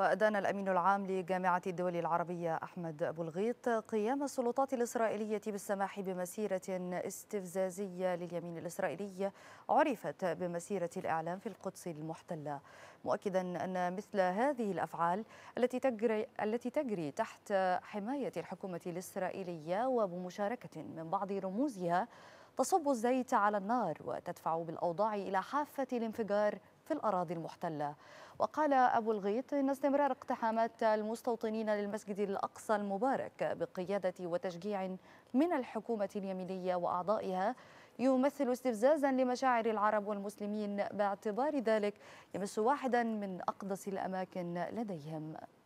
وأدان الأمين العام لجامعة الدول العربية أحمد أبو الغيط قيام السلطات الإسرائيلية بالسماح بمسيرة استفزازية لليمين الإسرائيلي عرفت بمسيرة الإعلام في القدس المحتلة مؤكدا أن مثل هذه الأفعال التي تجري, التي تجري تحت حماية الحكومة الإسرائيلية وبمشاركة من بعض رموزها تصب الزيت على النار وتدفع بالأوضاع إلى حافة الانفجار في الأراضي المحتلة وقال أبو الغيط إن استمرار اقتحامات المستوطنين للمسجد الأقصى المبارك بقيادة وتشجيع من الحكومة اليمينية وأعضائها يمثل استفزازا لمشاعر العرب والمسلمين باعتبار ذلك يمس واحدا من أقدس الأماكن لديهم